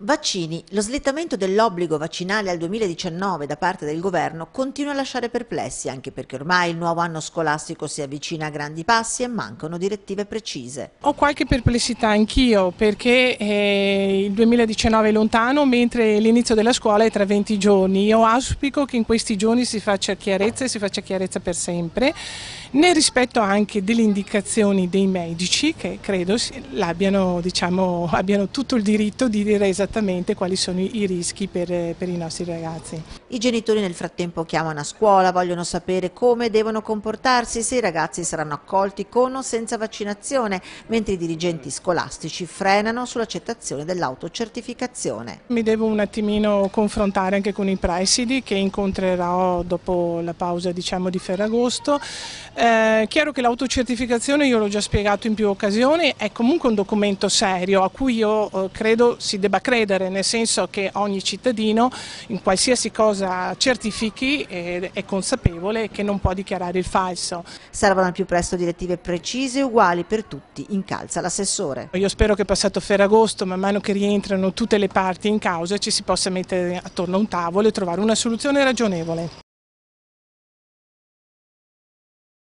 Vaccini. Lo slittamento dell'obbligo vaccinale al 2019 da parte del governo continua a lasciare perplessi, anche perché ormai il nuovo anno scolastico si avvicina a grandi passi e mancano direttive precise. Ho qualche perplessità anch'io, perché eh, il 2019 è lontano, mentre l'inizio della scuola è tra 20 giorni. Io auspico che in questi giorni si faccia chiarezza e si faccia chiarezza per sempre nel rispetto anche delle indicazioni dei medici che credo abbiano, diciamo, abbiano tutto il diritto di dire esattamente quali sono i rischi per, per i nostri ragazzi. I genitori nel frattempo chiamano a scuola, vogliono sapere come devono comportarsi, se i ragazzi saranno accolti con o senza vaccinazione, mentre i dirigenti scolastici frenano sull'accettazione dell'autocertificazione. Mi devo un attimino confrontare anche con i presidi che incontrerò dopo la pausa diciamo, di Ferragosto è eh, chiaro che l'autocertificazione, io l'ho già spiegato in più occasioni, è comunque un documento serio a cui io eh, credo si debba credere, nel senso che ogni cittadino in qualsiasi cosa certifichi è, è consapevole che non può dichiarare il falso. Servono al più presto direttive precise e uguali per tutti, incalza l'assessore. Io spero che passato Ferragosto, man mano che rientrano tutte le parti in causa, ci si possa mettere attorno a un tavolo e trovare una soluzione ragionevole.